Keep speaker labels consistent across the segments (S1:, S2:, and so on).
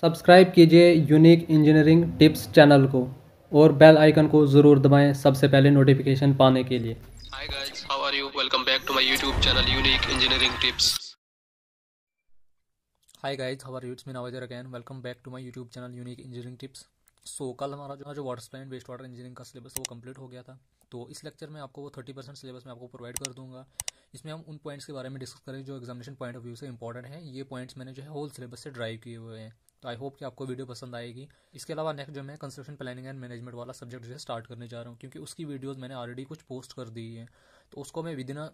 S1: subscribe कीजिए unique engineering tips channel को और बेल आइकन को ज़रूर दबाएं सबसे पहले नोटिफिकेशन पाने के लिए hi guys how are you welcome back to my YouTube channel unique engineering tips hi guys how are you it's me Nawazar again welcome back to my YouTube channel unique engineering tips so कल हमारा जो जो water supply waste water engineering का syllabus वो complete हो गया था तो इस लेक्चर में आपको वो थर्टी परसेंट सिलेबस में आपको प्रोवाइड कर दूंगा इसमें हम उन पॉइंट्स के बारे में डिस्कस करेंगे जो एग्जामिनेशन पॉइंट ऑफ व्यू से इंपॉर्टेंट है ये पॉइंट्स मैंने जो है होल सिलेबस से ड्राइव किए हुए हैं तो आई होप कि आपको वीडियो पसंद आएगी इसके अलावा नेक्स्ट जो मैं कंस्ट्रक्शन प्लानिंग एंड मैनेजमेंट वाला सब्जेक्ट जो है स्टार्ट करने जा रहा हूँ क्योंकि उसकी वीडियोस मैंने ऑलरेडी कुछ पोस्ट कर दी है तो उसको मैं within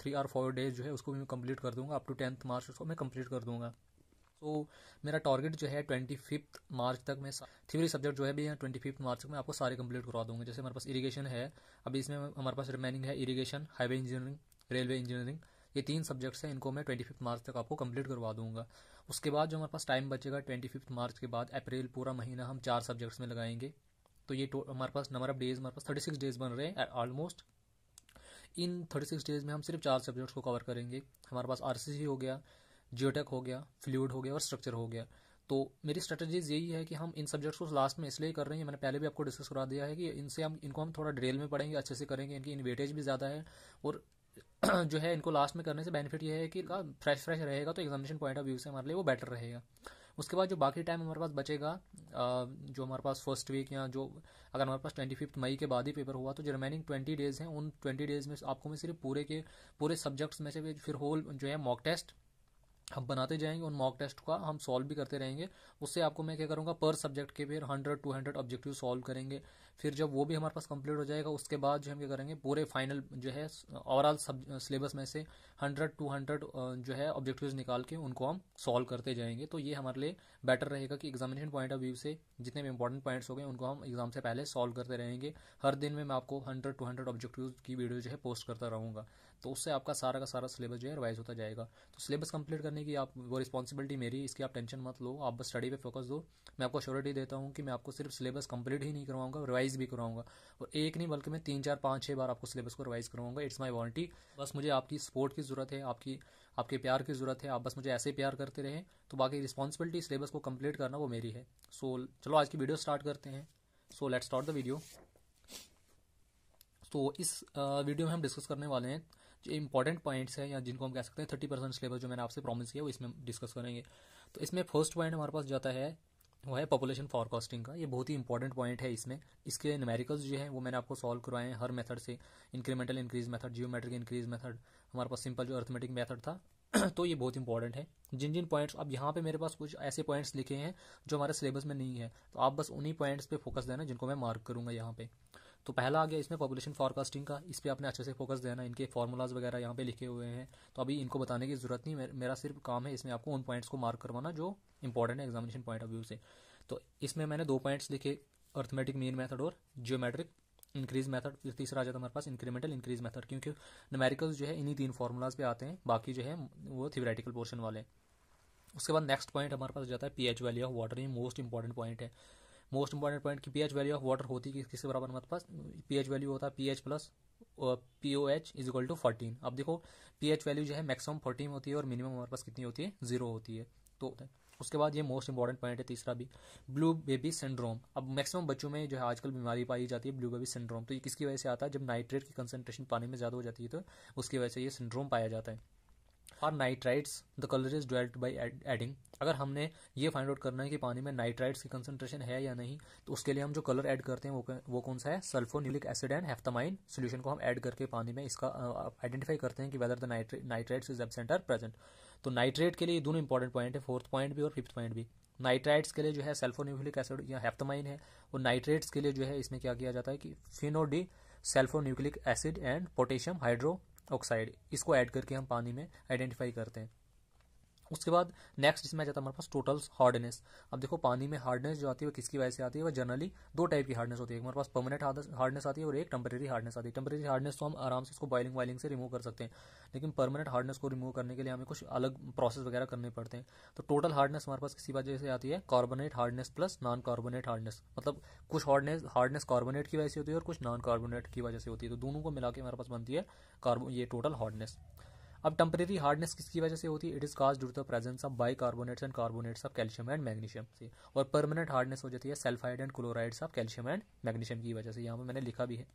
S1: three or four days जो है उसको मैं कंप्लीट कर दूंगा अप टू टेंथ मार्च उसको मैं कंप्लीट कर दूंगा तो मेरा टारगेट जो है ट्वेंटी फिफ्थ मार्च तक मैं थ्री सब्जेक्ट जो है भी ट्वेंटी फिफ्थ मार्च तक मैं आपको सारे कंप्लीट करवा दूंगा जैसे हमारे पास इरीगेशन है अभी इसमें हमारे पास रिमेनिंग है irrigation highway engineering railway engineering ये तीन सब्जेक्ट्स हैं इनको मैं ट्वेंटी फिफ्थ मार्च तक आपको कंप्लीट करवा दूंगा उसके बाद जो हमारे पास टाइम बचेगा ट्वेंटी फिफ्थ मार्च के बाद अप्रैल पूरा महीना हम चार सब्जेक्ट्स में लगाएंगे तो ये हमारे पास नंबर ऑफ डेज हमारे पास थर्टी सिक्स डेज बन रहे हैं almost in thirty six days में हम सिर्फ चार सब्जेक्ट्स को कवर करेंगे हमारे पास आर हो गया जियोटेक हो गया फ्लूड हो गया और स्ट्रक्चर हो गया तो मेरी स्ट्रेटजीज यही है कि हम इन सब्जेक्ट्स को लास्ट में इसलिए कर रहे हैं मैंने पहले भी आपको डिस्कस करा दिया है कि इनसे हम इनको हम थोड़ा ड्रेल में पढ़ेंगे अच्छे से करेंगे इनकी वेटेज भी ज़्यादा है और जो है इनको लास्ट में करने से बेनिफिट ये है कि इनका फ्रेश फ्रेश रहेगा तो एग्जामिनेशन पॉइंट ऑफ व्यू से हमारे लिए वो बेटर रहेगा उसके बाद जो बाकी टाइम हमारे पास बचेगा जो हमारे पास फर्स्ट वीक या जो अगर हमारे पास ट्वेंटी फिफ्थ मई के बाद ही पेपर हुआ तो जो रिमेनिंग ट्वेंटी डेज हैं उन ट्वेंटी डेज में आपको मैं सिर्फ पूरे के पूरे सब्जेक्ट्स में से फिर होल जो है मॉक टेस्ट हम बनाते जाएंगे उन मॉक टेस्ट का हम सॉल्व भी करते रहेंगे उससे आपको मैं क्या करूँगा पर सब्जेक्ट के फिर hundred two hundred objective solve करेंगे फिर जब वो भी हमारे पास कंप्लीट हो जाएगा उसके बाद जो हम क्या करेंगे पूरे फाइनल जो है ओवरऑल सब सिलेबस में से हंड्रेड टू हंड्रेड जो है ऑब्जेक्टिव्स निकाल के उनको हम सॉल्व करते जाएंगे तो ये हमारे लिए बेटर रहेगा कि एग्जामिनेशन पॉइंट ऑफ व्यू से जितने भी इंपॉर्टेंट पॉइंट्स हो गए उनको हम एग्जाम से पहले सॉल्व करते रहेंगे हर दिन में मैं आपको हंड्रेड टू हंड्रेड ऑब्जेक्टिव की वीडियो जो है पोस्ट करता रहूँगा तो उससे आपका सारा का सारा सिलेबस जो है रिवाइज होता जाएगा तो सिलेबस कंप्लीट करने की आप वो रिस्पॉन्सिबिलिटी मेरी इसकी आप टेंशन मत लो आप बस स्टडी पे फोकस दो मैं आपको श्योरिटी देता हूँ कि मैं आपको सिर्फ सिलेबस कंप्लीट ही नहीं करवाऊंगा रिवाइज रिवाइज भी कराऊंगा और एक नहीं बल्कि मैं तीन चार पाँच छः बार आपको सिलेबस को रिवाइज कराऊंगा इट्स माय वारंटी बस मुझे आपकी सपोर्ट की ज़रूरत है आपकी आपके प्यार की ज़रूरत है आप बस मुझे ऐसे प्यार करते रहें तो बाकी रिस्पॉन्सिबिलिटी सिलेबस को कम्प्लीट करना वो मेरी है सो so, चलो आज की वीडियो स्टार्ट करते हैं so let start the video तो इस वीडियो में हम डिस्कस करने वाले हैं जो इंपॉर्टेंट पॉइंट्स हैं या जिनको हम कह सकते हैं थर्टी परसेंट सिलेबस जो मैंने आपसे प्रॉमिस किया वो इसमें डिस्कस करेंगे तो इसमें फर्स्ट पॉइंट हमारे पास जाता है वो है पॉपुलेशन फॉरकास्टिंग का ये बहुत ही इंपॉर्टेंट पॉइंट है इसमें इसके न्यूमेरिकल्स जो है वो मैंने आपको सॉल्व करवाए हैं हर मेथड से incremental increase method geometric increase method हमारे पास सिंपल जो अर्थमेटिक मेथड था तो ये बहुत इंपॉर्टेंट है जिन जिन पॉइंट्स अब यहाँ पे मेरे पास कुछ ऐसे पॉइंट्स लिखे हैं जो हमारे सिलेबस में नहीं है तो आप बस उन्हीं पॉइंट्स पे फोकस देना जिनको मैं मार्क करूंगा यहाँ पे तो पहला आ गया इसमें पॉपुलेशन फॉरकास्टिंग का इस पर आपने अच्छे से फोकस देना इनके फॉर्मूलाज वगैरह यहाँ पे लिखे हुए हैं तो अभी इनको बताने की जरूरत नहीं मेरा सिर्फ काम है इसमें आपको उन पॉइंट्स को मार्क करवाना जो इंपॉर्टेंट है एग्जामिनेशन पॉइंट ऑफ व्यू से तो इसमें मैंने दो पॉइंट्स लिखे अर्थमेटिक मेन मैथड और जियोमेट्रिक इंक्रीज मेथड तीसरा आ जाता है हमारे पास इंक्रीमेंटल इंक्रीज मेथड क्योंकि नमेरिकल जो है इन्हीं तीन फार्मूलाज पे आते हैं बाकी जो है वो थियोरेटिकल पोर्शन वाले उसके बाद नेक्स्ट पॉइंट हमारे पास जाता है पीएच वैल्यू ऑफ वाटर ये मोस्ट इंपॉर्टेंट पॉइंट है मोस्ट इंपॉर्टेंट पॉइंट की पीएच वैल्यू ऑफ वाटर होती है किसके बराबर हमारे पास पीएच वैल्यू होता है pH plus P O H is equal to fourteen अब देखो पीएच वैल्यू जो है मैक्सिमम फोर्टीन होती है और मिनिमम हमारे पास कितनी होती है जीरो होती है तो उसके बाद ये मोस्ट इंपॉर्टेंट पॉइंट है तीसरा भी ब्लू बेबी सिंड्रोम अब मैक्सिमम बच्चों में जो है आजकल बीमारी पाई जाती है ब्लू बेबी सिंड्रोम तो ये किसकी वजह से आता है जब नाइट्रेट की कंसनट्रेशन पानी में ज़्यादा हो जाती है तो उसकी वजह से ये सिंड्रोम पाया जाता है और nitrites the colour is dealt by adding अगर हमने ये फाइंड आउट करना है कि पानी में नाइट्राइट्स की कंसनट्रेशन है या नहीं तो उसके लिए हम जो कलर ऐड करते हैं वो वो कौन सा है sulphanilic acid and naphthylamine solution को हम ऐड करके पानी में इसका आइडेंटिफाई uh, करते हैं कि whether the nitrites is absent or present तो नाइट्रेट के लिए ये दोनों इंपॉर्टेंट पॉइंट है फोर्थ पॉइंट भी और फिफ्थ पॉइंट भी नाइट्राइट्स के लिए जो है सेल्फोन्यूक्लिक एसिड या हेफ्तमाइन है और नाइट्रेट्स के लिए जो है इसमें क्या किया जाता है कि phenol di sulphonic acid and potassium hydroxide इसको ऐड करके हम पानी में आइडेंटिफाई करते हैं उसके बाद नेक्स्ट जिसमें आ जाता है हमारे पास टोटल हार्डनेस अब देखो पानी में हार्डनेस जो आती है वो किसकी वजह से आती है वो जनरली दो टाइप की हार्डनेस होती है हमारे पास परमानेंट हार्डनेस आती है और एक टेम्परेरी हार्डनेस आती है टेम्परेरी हार्डनेस तो हम आराम से इसको बॉइलिंग वाइलिंग से रिमूव कर सकते हैं लेकिन परमानेंट हार्डनेस को रिमूव करने के लिए हमें कुछ अलग प्रोसेस वगैरह करने पड़ते हैं तो टोटल हार्डनेस हमारे पास किसी वजह से आती है carbonate hardness plus non carbonate hardness मतलब कुछ हार्डनेस हार्डनेस कार्बोनेट की वजह से होती है और कुछ नॉन कार्बोनेट की वजह से होती है तो दोनों को मिला के हमारे पास बनती है कार्बो ये टोटल हार्डनेस अब टेम्परेरी हार्डनेस किसकी वजह से होती है it is cause due to the presence of bicarbonates and carbonates of calcium and magnesium से और परमानेंट हार्डनेस हो जाती है sulphide and chlorides of calcium and magnesium की वजह से यहाँ पर मैंने लिखा भी है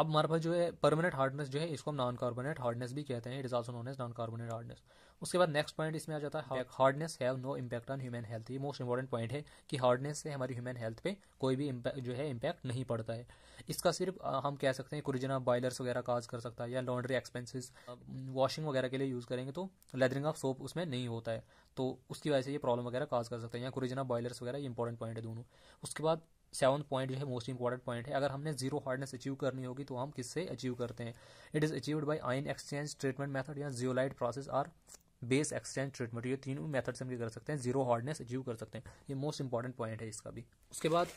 S1: अब हमारे पास जो है परमानेंट हार्डनेस जो है इसको हम नॉन कार्बोनेट हार्डनेस भी कहते हैं it is also known as non carbonate hardness उसके बाद नेक्स्ट पॉइंट इसमें आ जाता है hardness have no impact on human health ये मोस्ट इंपॉर्टेंट पॉइंट है कि हार्डनेस से हमारी ह्यूमन हेल्थ पे कोई भी जो है इम्पैक्ट नहीं पड़ता है इसका सिर्फ हम कह सकते हैं कुरिजना बॉयलर्स वगैरह काज कर सकता है या लॉन्ड्री एक्सपेंसेस वॉशिंग वगैरह के लिए यूज़ करेंगे तो लेदरिंग ऑफ सोप उसमें नहीं होता है तो उसकी वजह से ये प्रॉब्लम वगैरह काज कर सकते हैं या कुरिजना बॉयलर्स वगैरह ये इंपॉर्टेंट पॉइंट है दोनों उसके बाद सेवन पॉइंट जो है मोस्ट इंपॉर्टेंट पॉइंट है अगर हमने जीरो हार्डनेस अचीव करनी होगी तो हम किससे अचीव करते हैं it is achieved by ion exchange treatment method या zeolite process or base exchange treatment ये तीनों मेथड से हम क्या कर सकते हैं जीरो हार्डनेस अचीव कर सकते हैं ये मोस्ट इंपॉर्टेंट पॉइंट है इसका भी उसके बाद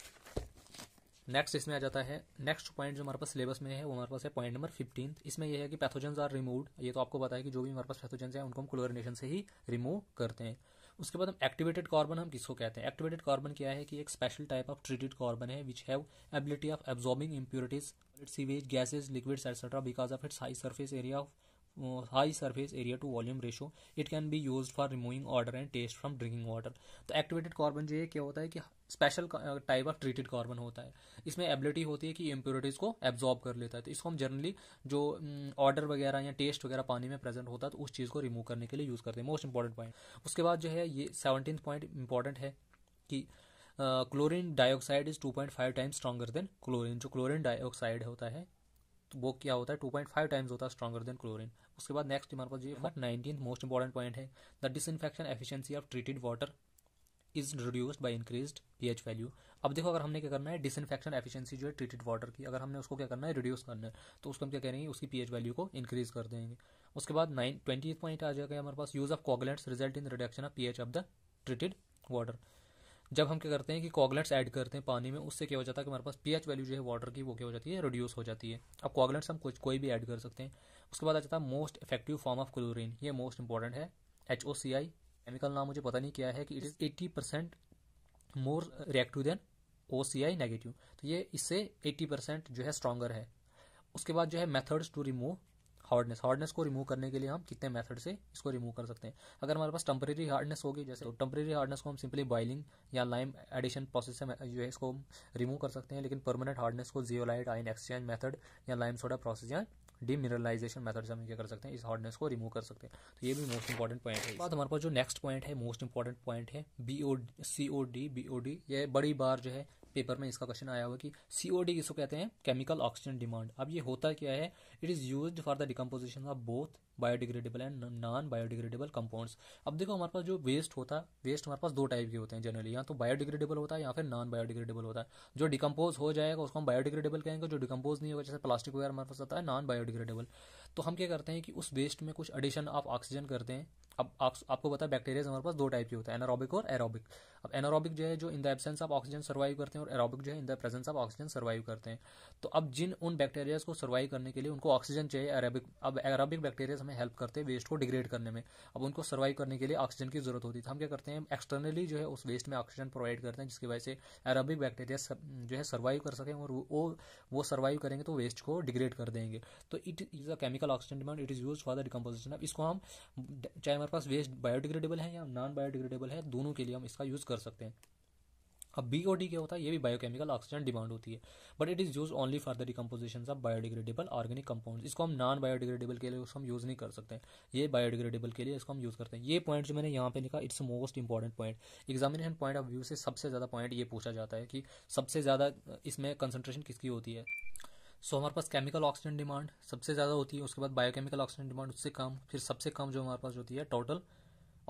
S1: नेक्स्ट इसमें आ जाता है नेक्स्ट पॉइंट जो हमारे पास सिलेबस में है वो हमारे पास है पॉइंट नंबर फिफ्टीन इसमें यह है कि पैथोजेंस आर रिमूव्ड ये तो आपको बताया कि जो भी हमारे पास पैथोजेंस है उनको हम क्लोरिनेशन से ही रिमूव करते हैं उसके बाद हम एक्टिवेटेड कार्बन हम किसको कहते हैं एक्टिवेटेड कार्बन क्या है कि एक special type of treated carbon है which have ability of absorbing impurities sewage gases liquids etcetera because of its high surface area of high surface area to volume ratio it can be use for removing odour and taste from drinking water तो activated carbon जो है क्या होता है कि special type of treated carbon होता है इसमें एबिलिटी होती है कि इम्प्योरिटीज़ को एब्जॉर्ब कर लेता है तो इसको हम जनरली जो ऑर्डर mm, वगैरह या टेस्ट वगैरह पानी में प्रेजेंट होता है तो उस चीज़ को रिमूव करने के लिए यूज़ करते हैं मोस्ट इंपॉर्टेंट पॉइंट उसके बाद जो है ये सेवनटीन पॉइंट इंपॉर्टेंट है कि chlorine dioxide is two point five times stronger than chlorine जो क्लोरीन डाइऑक्साइड होता है तो वो क्या होता है टू पॉइंट फाइव टाइम्स होता है स्ट्रॉगर देन क्लोरीन उसके बाद नेक्स्ट हमारे पास जो नाइनटीन मोस्ट इंपॉर्टेंट पॉइंट है the infection efficiency of treated water is reduced by increase pH value अब देखो अगर हमने क्या करना है डिसइनफेक्शन एफिशिएंसी जो है ट्रीटेड वाटर की अगर हमने उसको क्या करना है रिड्यूस करना है तो उसको हम क्या करेंगे उसकी पीएच वैल्यू को इंक्रीज कर देंगे उसके बाद नाइन ट्वेंटी पॉइंट आ जाएगा हमारे पास use of coagulants result in reduction of pH of the treated water जब हम क्या करते हैं कि कॉगलेट्स ऐड करते हैं पानी में उससे क्या हो जाता है कि हमारे पास पीएच वैल्यू जो है वाटर की वो क्या हो जाती है रिड्यूस हो जाती है अब कॉगलेट्स हम कुछ कोई भी ऐड कर सकते हैं उसके बाद आ जाता है most effective form of chlorine ये मोस्ट इंपॉर्टेंट है H O C I chemical नाम मुझे पता नहीं क्या है कि it is eighty percent more reactive than O C I negative तो ये इससे एट्टी परसेंट जो है स्ट्रॉगर है उसके बाद जो है methods to remove hardness hardness को रिमूव करने के लिए हम कितने मेथड से इसको रिमूव कर सकते हैं अगर हमारे पास टेम्परेरी हार्डनेस होगी जैसे तो टेम्परेरी हार्डनेस को हम सिंपली बॉइलिंग या लाइम एडिशन प्रोसेस से जो है इसको रिमूव कर सकते हैं लेकिन परमानेंट हार्डनेस को जियोलाइट आइन एक्सचेंज मेथड या लाइम सोडा प्रोसेस या डिमिनरलाइजेशन मेथड से हम क्या कर सकते हैं इस हार्डनेस को रिमूव कर सकते हैं तो ये भी मोस्ट इंपॉर्टेंट पॉइंट है बाद हमारे पास जो नेक्स्ट पॉइंट है मोस्ट इंपॉर्टेंट पॉइंट है B O C O D B O D ये बड़ी बार जो है पेपर में इसका क्वेश्चन आया हुआ कि सी ओ डी इसको कहते हैं केमिकल ऑक्सीजन डिमांड अब ये होता क्या है it is use for the decomposition of both biodegradable and non biodegradable compounds अब देखो हमारे पास जो वेस्ट होता है वेस्ट हमारे पास दो टाइप के होते हैं जनरली या तो बायोडिग्रेडेबल होता है या फिर नॉन बायोडिग्रेडेबल होता है जो डिकम्पोज हो जाएगा उसको हम बायोडिग्रेडेबल कहेंगे जो डिकम्पोज नहीं होगा जैसे प्लास्टिक वगैरह हमारे पास आता है नॉन बायोडिग्रेडेबल तो हम क्या करते हैं कि उस वेस्ट में कुछ एडिशन ऑफ ऑक्सीजन करते हैं अब आप, आपको पता है बैक्टीरियाज हमारे पास दो टाइप के होता है एनारोबिक और एरोबिक अब एनारोबिक जो है जो in the absence of oxygen survive करते हैं और एरोबिक जो है in the presence of oxygen survive करते हैं तो अब जिन उन बैक्टीरियाज को सर्वाइव करने के लिए उनको ऑक्सीजन चाहिए अरेबिक अब अरेबिक बैक्टीरियाज हमें हेल्प करते हैं वेस्ट को डिग्रेड करने में अब उनको सर्वाइव करने के लिए ऑक्सीजन की जरूरत होती है तो हम क्या करते हैं एक्सटर्नली जो है उस वेस्ट में ऑक्सीजन प्रोवाइड करते हैं जिसकी वजह से अरेबिक बैक्टीरिया जो है सर्वाइव कर सकें और वो वो सर्वाइव करेंगे तो वेस्ट को डिग्रेड कर देंगे तो it is a chemical oxygen demand it is use for the decomposition अब इसको हम चाहे हमारे पास वेस्ट बायोडिग्रेडेबल है या नॉन बायोडिग्रेडेबल है दोनों के लिए हम इसका यूज कर सकते हैं अब बी क्या होता है ये भी बायोकेमिकल ऑक्सीजन डिमांड होती है but it is use only for the recomposition of biodegradable organic compound इसको हम नॉन बायोडिग्रेडेबल के लिए उसको हम यूज नहीं कर सकते हैं ये बायोडिग्रेडेबल के लिए इसको हम यूज करते हैं ये पॉइंट जो मैंने यहाँ पे लिखा it's most important point examination point of view से सबसे ज्यादा पॉइंट ये पूछा जाता है कि सबसे ज्यादा इसमें कंसंट्रेशन किसकी होती है सो so, हमारे पास केमिकल ऑक्सीजन डिमांड सबसे ज़्यादा होती है उसके बाद बायोकेमिकल ऑक्सीजन डिमांड उससे कम फिर सबसे कम जो हमारे पास होती है टोटल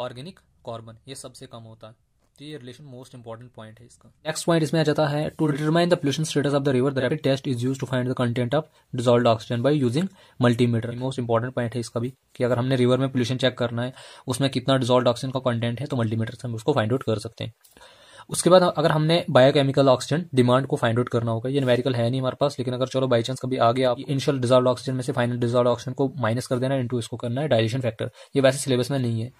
S1: ऑर्गेनिक कार्बन ये सबसे कम होता है तो ये रिलेशन मोस्ट इंपॉर्टेंट पॉइंट है इसका नेक्स्ट पॉइंट इसमें आ जाता है to determine the pollution status of the river the rapid test is use to find the content of dissolve oxygen by using multimeter most important point है इसका भी कि अगर हमने रिवर में पोल्यूशन चेक करना है उसमें कितना डिजॉल्व ऑक्सीजन का कंटेंट है तो मल्टीमीटर से हम उसको फाइंड आउट कर सकते हैं उसके बाद अगर हमने बायोकेमिकल ऑक्सीजन डिमांड को फाइंड आउट करना होगा ये न्यूमेरिकल है नहीं हमारे पास लेकिन अगर चलो बाई चांस कभी आ गया आप इनिशियल डिजॉल्व ऑक्सीजन में से फाइनल डिजॉल्व ऑक्सीजन को माइनस कर देना इनटू इसको करना है डायजेशन फैक्टर ये वैसे सिलेबस में नहीं है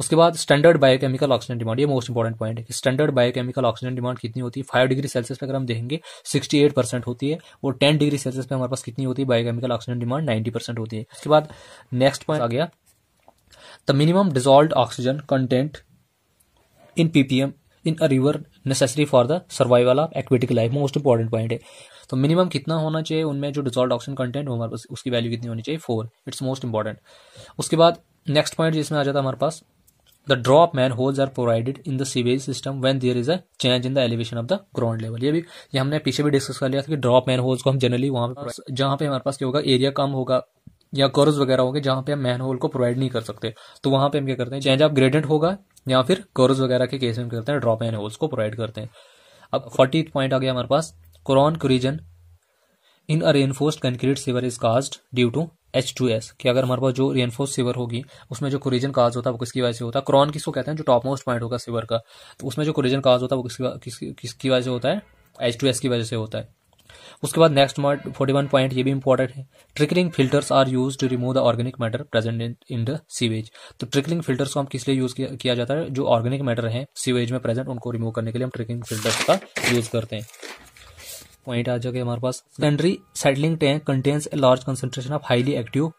S1: उसके बाद स्टैंडर्ड बायोकेमिकल ऑक्सीजन डिमांड ये मोस्ट इंपॉर्टेंट पॉइंट है कि स्टैंडर्ड बायोकेमिकल ऑक्सीजन डिमांड कितनी होती है फाइव डिग्री सेल्सियस पे अगर हम देखेंगे सिक्सटी एट परसेंट होती है और टेन डिग्री सेल्सियस पे हमारे पास कितनी होती है biochemical oxygen demand ninety percent होती है उसके बाद नेक्स्ट पॉइंट आ गया the minimum dissolve oxygen content in ppm in a river necessary for the survival of aquatic life most important point है तो मिनिमम कितना होना चाहिए उनमें जो डिजॉल्व ऑक्सीजन कंटेंट हमारे पास उसकी वैल्यू कितनी होनी चाहिए फोर इट्स मोस्ट इंपॉर्टेंट उसके बाद नेक्स्ट पॉइंट जिसमें आ जाता है हमारे पास the drop manholes are provided in the sewage system when there is a change in the elevation of the ground level ये भी ये हमने पीछे भी डिस्कस कर लिया था कि ड्रॉप मैन होल्स को हम जनरली वहाँ पे जहाँ पे हमारे पास क्या होगा एरिया कम होगा या कर्ज वगैरह होंगे जहाँ पे हम मैन होल को प्रोवाइड नहीं कर सकते तो वहाँ पे हम क्या करते हैं चेंज ऑफ ग्रेडेंट होगा या फिर कर्ज वगैरह के केस में करते हैं ड्रॉप मैन होल्स को प्रोवाइड करते हैं अब फोर्टी पॉइंट आ गया हमारे पास crown corrosion in a reinforce concrete sewer is caused due to H two S कि अगर हमारे पास जो रेनफोर्स सिवर होगी उसमें जो कोरिजन काज होता है वो किसकी वजह से होता है क्रॉन किसको कहते हैं जो टॉप मोस्ट पॉइंट होगा सिवर का तो उसमें जो कोरिजन काज होता है वो किसकी किसकी वजह से होता है एच टू एस की वजह से होता है उसके बाद next point forty one point ये भी इंपॉर्टेंट है trickling filters are use to remove the organic matter present in the sewage तो ट्रिकलिंग फिल्टर्स को हम किस लिए यूज किया जाता है जो ऑर्गेनिक मैटर है सीवेज में प्रेजेंट उनको रिमूव करने के लिए हम ट्रिकलिंग फिल्टर्स का यूज करते हैं पॉइंट आ जाएगा हमारे पास secondary settling tank contains a large concentration of highly active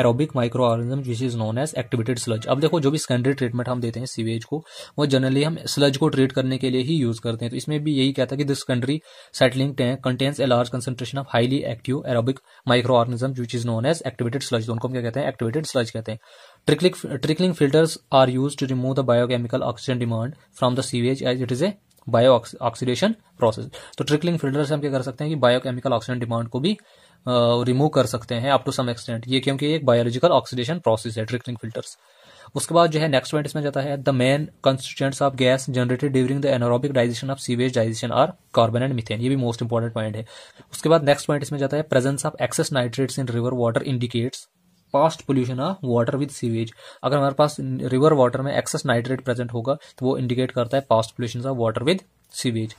S1: aerobic micro organism which is known as activated sludge अब देखो जो भी सेकेंडरी ट्रीटमेंट हम देते हैं सीवेज को वो जनरली हम स्लज को ट्रीट करने के लिए ही यूज करते हैं तो इसमें भी यही कहता है कि this secondary settling tank contains a large concentration of highly active aerobic micro organism which is known as activated sludge उनको हम क्या कहते हैं एक्टिवेटेड स्लज कहते हैं trickling trickling filters are use to remove the biochemical oxygen demand from the sewage as it is a bio oxidation process तो trickling filter से हम क्या कर सकते हैं कि बायोकेमिकल ऑक्सीजन डिमांड को भी रिमूव कर सकते हैं अप टू सम एक्सटेंट ये क्योंकि एक बायोलॉजिकल ऑक्सीडेशन प्रोसेस है ट्रिकलिंग फिल्टर्स उसके बाद जो है नेक्स्ट पॉइंट इसमें जाता है the main constituents of gas generated during the anaerobic digestion of sewage digestion are carbon and methane ये भी मोस्ट इंपॉर्टेंट पॉइंट है उसके बाद नेक्स्ट पॉइंट इसमें जाता है presence of excess nitrates in river water indicates past pollution of water with sewage अगर हमारे पास रिवर वाटर में एक्सेस नाइट्रेट प्रेजेंट होगा तो वो इंडिकेट करता है past pollution of water with sewage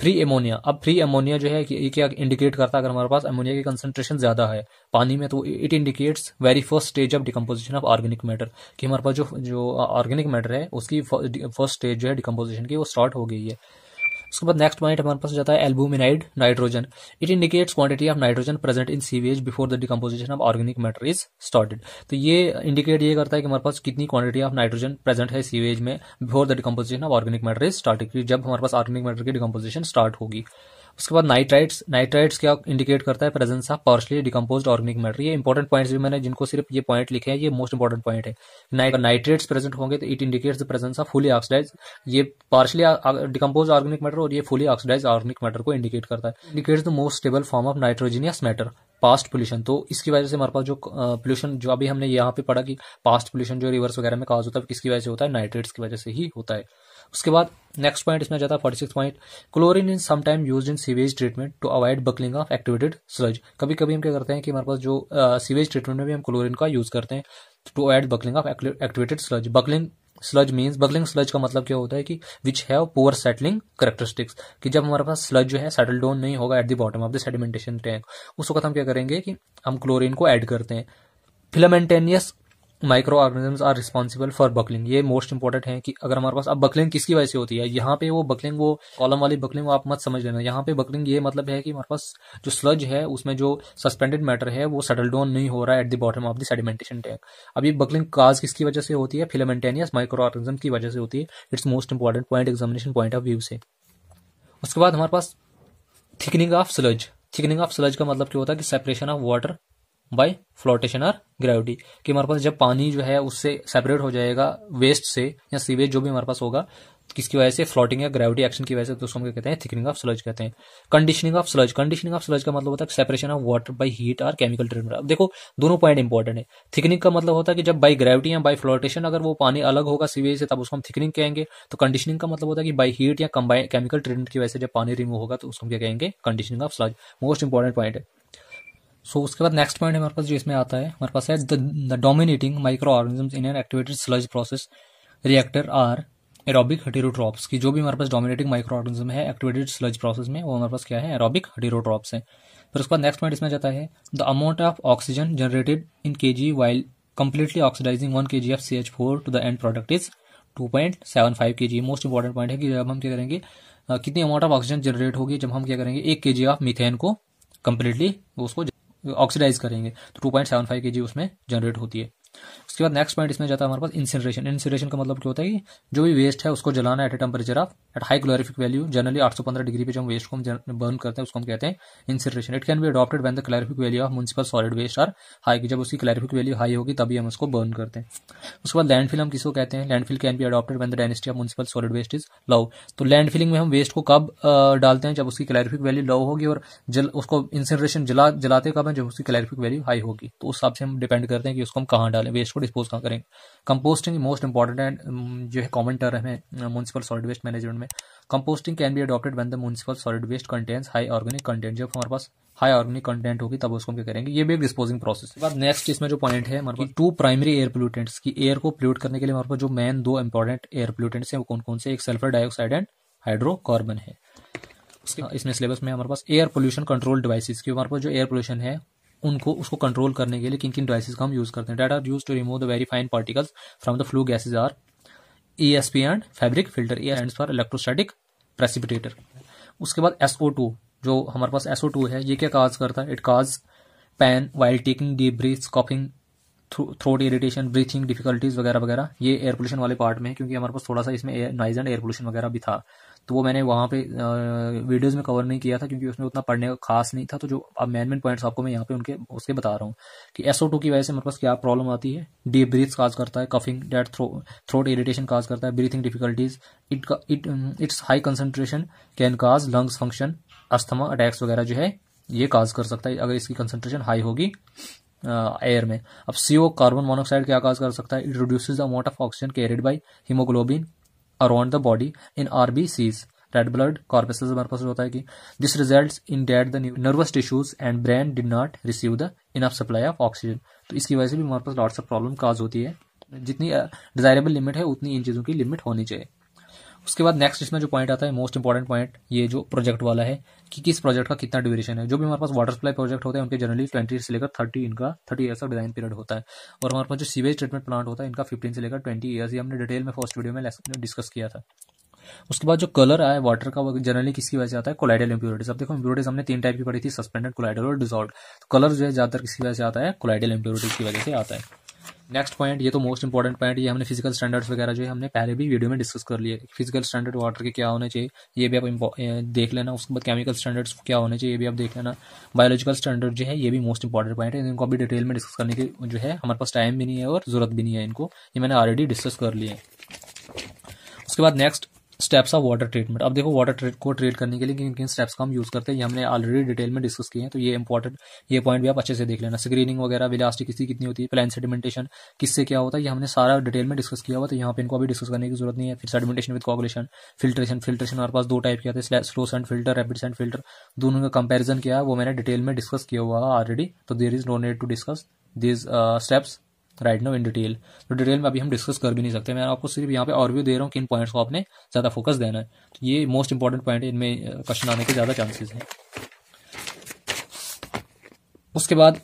S1: free ammonia अब फ्री एमोनिया जो है ये क्या इंडिकेट करता है अगर हमारे पास एमोनिया की कंसंट्रेशन ज्यादा है पानी में तो it indicates very first stage of decomposition of organic matter कि हमारे पास जो जो ऑर्गेनिक मैटर है उसकी फर्स्ट स्टेज जो है डिकम्पोजिशन की वो स्टार्ट हो गई है उसके बाद नेक्स्ट पॉइंट हमारे पास जाता है albuminoid nitrogen it indicates quantity of nitrogen present in sewage before the decomposition of organic matter is started तो ये इंडिकेट ये करता है कि हमारे पास कितनी क्वांटिटी ऑफ नाइट्रोजन प्रेजेंट है सीवेज में before the decomposition of organic matter is started जब हमारे पास ऑर्गेनिक मैटर की डिकम्पोजिशन स्टार्ट होगी उसके बाद नाइट्राइट्स नाइट्राइट्स क्या इंडिकेट करता है presence of partially decompose organic matter ये इंपॉर्टेंट पॉइंट्स भी मैंने जिनको सिर्फ ये पॉइंट लिखे हैं ये मोस्ट इंपॉर्टेंट पॉइंट है नाइट्रेट्स प्रेजेंट होंगे तो it indicates the presence of fully oxidise ये पार्शली डिकम्पोज ऑर्गेनिक मैटर और ये फुली ऑक्सीडाइज ऑर्गेनिक मैटर को इंडिकेट करता है indicates the most stable form of nitrogenous matter past pollution तो इसकी वजह से हमारे पास जो पोल्यूशन जो अभी हमने यहाँ पे पढ़ा कि पास्ट पोल्यूशन जो रिवर्स वगैरह में काज होता है किसकी वजह से होता है नाइट्रेट्स की वजह से ही होता है उसके बाद नेक्स्ट पॉइंट इसमें जाता है forty six point chlorine in sometime use in sewage treatment to avoid bulking of activated sludge कभी कभी हम क्या करते हैं कि हमारे पास जो सीवेज ट्रीटमेंट में भी हम क्लोरिन का यूज करते हैं to avoid bulking of activated sludge bulking sludge means bulking sludge का मतलब क्या होता है कि which have poor settling characteristics कि जब हमारे पास स्लज जो है सेटल डाउन नहीं होगा at the bottom of the sedimentation tank उस वक्त हम क्या करेंगे कि हम क्लोरिन को ऐड करते हैं filamentous micro organism are responsible for bulking ये मोस्ट इंपॉर्टेंट है कि अगर हमारे पास अब बकलिंग किसकी वजह से होती है यहाँ पे वो बकलिंग वो कॉलम वाली बकलिंग वो आप मत समझ लेना यहाँ पे बकलिंग ये मतलब है कि हमारे पास जो स्लज है उसमें जो सस्पेंडेड मैटर है वो सेटल डाउन नहीं हो रहा है at the bottom of the sedimentation tank अब ये बकलिंग काज किसकी वजह से होती है फिलामेंटेनियस माइक्रो ऑर्गेनिज्म की वजह से होती है it's most important point examination point of view से उसके बाद हमारे पास thickening of sludge thickening of sludge का मतलब क्या होता है कि separation of water by flotation और ग्रेविटी कि हमारे पास जब पानी जो है उससे सेपरेट हो जाएगा वेस्ट से या सीवेज जो भी हमारे पास होगा किसकी वजह से फ्लोटिंग या ग्रेविटी एक्शन की वजह से तो उसको हम कहते हैं थिकनिंग ऑफ स्लज कहते हैं conditioning of sludge conditioning of sludge का मतलब होता है separation of water by heat और केमिकल ट्रीटमेंट अब देखो दोनों पॉइंट इंपॉर्टेंट है थिकनिंग का मतलब होता है कि जब बाई ग्रेविटी या बाई फ्लोटेशन अगर वो पानी अलग होगा सीवेज से तब उसको हम थिकनिंग कहेंगे तो कंडीशनिंग का मतलब होता है कि बाई हीट या कंबाइन केमिकल ट्रीटमेंट की वजह से जब पानी रिमूव होगा तो उसको हम क्या कहेंगे conditioning of sludge most important point है सो उसके बाद नेक्स्ट पॉइंट हमारे पास जो इसमें आता है हमारे पास है the dominating micro organism in an activated sludge process reactor are aerobic heterotrophs की जो भी हमारे पास डोमिनेटिंग माइक्रो ऑर्गेनिज्म है एक्टिवेटेड स्लज प्रोसेस में वो हमारे पास क्या है एरोबिक हेटेरोट्रॉप्स है फिर उसके बाद नेक्स्ट पॉइंट इसमें जाता है the amount of oxygen generated in K G while completely oxidising one K G of C H four to the end product is two point seven five K G most important point है कि जब हम क्या करेंगे कितनी amount of oxygen generate होगी जब हम क्या करेंगे एक के जी ऑफ मिथेन को कंप्लीटली उसको ऑक्सीडाइज करेंगे तो to point seven five K जी उसमें जनरेट होती है उसके बाद नेक्स्ट पॉइंट इसमें जाता है हमारे पास इंसिनरेशन इंसिनरेशन का मतलब क्या होता है कि जो भी वेस्ट है उसको जलाना at a temperature of at high calorific value generally 815 degree पे जो हम वेस्ट को हम बर्न करते हैं उसको हम कहते हैं incineration it can be adopted when the calorific value of municipal solid waste are high जब उसकी क्लैरिफिक वैल्यू हाई होगी तभी हम उसको बर्न करते हैं उसके बाद लैंडफिल हम किसको कहते हैं landfill can be adopted when the density of municipal solid waste is low तो लैंड में हम वेस्ट को कब डालते हैं जब उसकी क्लैरिफिक वैल्यू लो होगी और जल उसको इंसिनरेशन जला जलाते कब है जब उसकी क्लैरिफिक वैल्यू हाई होगी तो उस हिसाब से हम डिपेंड करते हैं कि उसको हम कहाँ डालें वेस्ट को डिस्पोज कहाँ करें कंपोस्टिंग मोस्ट इंपॉर्टेंट एंड जो है कॉमन टर्म है म्यूनसिपल सॉलिड वेस्ट मैनेजमेंट में composting can be adopted when the municipal solid waste contents high organic content जब हमारे पास हाई ऑर्गेनिक कंटेंट होगी तब उसको हम क्या करेंगे ये भी एक डिस्पोजिंग प्रोसेस है नेक्स्ट इसमें जो पॉइंट है हमारे पास टू प्राइमरी एयर पोल्यूटेंट्स की एयर को पोल्यूट करने के लिए हमारे पास जो मेन दो इंपॉर्टेंट एयर पोल्यूटेंट्स हैं वो कौन कौन से एक सल्फर डाइऑक्साइड एंड हाइड्रोकार्बन है इसमें सिलेबस में हमारे पास एयर पोल्यूशन कंट्रोल डिवाइसेस की हमारे पास जो एयर पोल्यूशन है उनको उसको कंट्रोल करने के लिए किन किन डिवाइसेस का हम यूज़ करते हैं that are use to remove the very fine particles from the flue gases are E S P and fabric filter E and for electrostatic precipitator उसके बाद एसओ टू जो हमारे पास एस ओ टू है ये क्या cause करता है it cause pain while taking deep breath coughing throat irritation breathing difficulties वगैरह वगैरह ये एयर पोल्यूशन वाले पार्ट में क्योंकि हमारे पास थोड़ा सा इसमें नॉइज एंड एयर पोल्यूशन वगैरह भी था तो वो मैंने वहाँ पे वीडियोस में कवर नहीं किया था क्योंकि उसमें उतना पढ़ने का खास नहीं था तो जो अब मेन मेन पॉइंट्स आपको मैं यहाँ पे उनके उसके बता रहा हूँ कि एसओ टू की वजह से मेरे पास क्या प्रॉब्लम आती है डीप ब्रीथ काज करता है coughing that throw throat irritation cause करता है breathing difficulties it it its high concentration can cause lungs function asthma attacks वगैरह जो है ये काज कर सकता है अगर इसकी कंसनट्रेशन हाई होगी एयर में अब सीओ कार्बन मोनोक्साइड क्या काज कर सकता है it reduces the amount of oxygen carried by haemoglobin around the body in RBCs red blood corpuscles हमारे पास होता है कि this result in that the nervous tissues and brain did not receive the enough supply of oxygen तो इसकी वजह से भी हमारे पास लॉट्स ऑफ प्रॉब्लम काज होती है जितनी डिजायरेबल लिमिट है उतनी इन चीज़ों की लिमिट होनी चाहिए उसके बाद नेक्स्ट इसमें जो पॉइंट आता है मोस्ट इंपॉर्टेंट पॉइंट ये जो प्रोजेक्ट वाला है कि किस प्रोजेक्ट का कितना ड्यूरेशन है जो भी हमारे पास वाटर सप्लाई प्रोजेक्ट होते हैं उनके जनरली ट्वेंटी से लेकर थर्टी इनका थर्टी ईयर्स का डिजाइन पीरियड होता है और हमारे पास जो सीवेज ट्रीटमेंट प्लांट होता है इनका फिफ्टीन से लेकर ट्वेंटी ईयर्स ये हमने डिटेल में फर्स्ट वीडियो में डिस्कस किया था उसके बाद जो कलर आया वाटर का वो जनरली किसकी वजह से आता है कोलाइडल इंप्योरिटीज अब देखो इंप्योरिटीज हमने तीन टाइप की पड़ी थी सस्पेंडेड कोलाइडल और डिजॉल्व तो कलर जो है ज्यादातर किसकी वजह से आता है कोलाइडल इंप्योरिटीज की वजह से आता है नेक्स्ट पॉइंट ये तो मोस्ट इंपॉर्टेंट पॉइंट ये हमने फिजिकल स्टैंडर्ड्स वगैरह जो है हमने पहले भी वीडियो में डिस्कस कर लिए फिजिकल स्टैंडर्ड वाटर के क्या होने चाहिए ये भी आप देख लेना उसके बाद केमिकल स्टैंडर्ड्स क्या होने चाहिए ये भी आप देख लेना बायोलॉजिकल स्टैंडर्ड जो है ये भी मोस्ट इंपॉर्टेंट पॉइंट है इनको अभी डिटेल में डिस्कस करने की जो है हमारे पास टाइम भी नहीं है और जरूरत भी नहीं है इनको ये मैंने ऑलरेडी डिस्कस कर लिए उसके बाद next steps of water treatment अब देखो वाटर को ट्रीट करने के लिए किन किन स्टेप्स का हम यूज़ करते हैं ये हमने ऑलरेडी डिटेल में डिस्कस किए हैं तो ये इंपॉर्टेंट ये पॉइंट भी आप अच्छे से देख लेना स्क्रीनिंग वगैरह विलास्टी किसी कितनी होती है प्लान सेडिमेंटेशन किससे क्या होता है ये हमने सारा डिटेल में डिस्कस किया हुआ तो यहाँ पे इनको अभी डिस्कस करने की जरूरत नहीं है फिर sedimentation with coagulation filtration filtration हमारे पास दो टाइप के आते हैं slow sand filter rapid sand filter दोनों का कंपेरिजन किया वो मैंने डिटेल में डिस्कस किया हुआ ऑलरेडी तो there is no need to discuss this steps right no in detail तो डिटेल में अभी हम डिस्कस कर भी नहीं सकते मैं आपको सिर्फ यहाँ पे और भी दे रहा हूँ किन पॉइंट्स को आपने ज़्यादा फोकस देना है तो ये मोस्ट इंपॉर्टेंट पॉइंट इनमें क्वेश्चन आने के ज़्यादा चांसेस हैं उसके बाद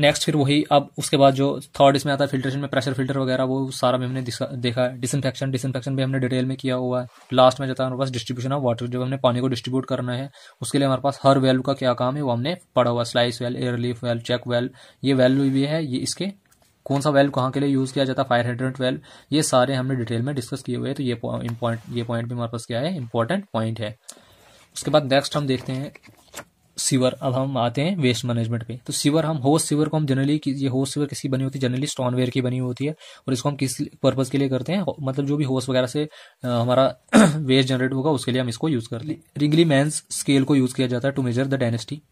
S1: नेक्स्ट फिर वही अब उसके बाद जो थर्ड इसमें आता है फिल्ट्रेशन में प्रेशर फिल्टर वगैरह वो सारा भी हमने देखा है डिसइनफेक्शन डिसइनफेक्शन भी हमने डिटेल में किया हुआ है लास्ट में जो था हमारे पास डिस्ट्रीब्यूशन ऑफ वाटर जो हमने पानी को डिस्ट्रीब्यूट करना है उसके लिए हमारे पास हर वैल्यू का क्या काम है वो हमने पढ़ा हुआ sluice valve air relief valve check valve ये वैल्यू भी है ये इसके कौन सा वेल्व कहाँ के लिए यूज़ किया जाता है फायर हाइड्रेंट वेल्व ये सारे हमने डिटेल में डिस्कस किए हुए हैं तो ये पॉइंट ये पॉइंट भी हमारे पास क्या है इंपॉर्टेंट पॉइंट है उसके बाद नेक्स्ट हम देखते हैं सीवर अब हम आते हैं वेस्ट मैनेजमेंट पे तो सीवर हम होस्ट सीवर को हम जनरली ये होस्ट सीवर किसी बनी होती है जनरली स्टॉनवेयर की बनी होती है और इसको हम किस पर्पज़ के लिए करते हैं मतलब जो भी होस्ट वगैरह से हमारा वेस्ट जनरेट होगा उसके लिए हम इसको यूज़ कर ली रिंगली मैं स्केल को यूज़ किया जाता है to measure the density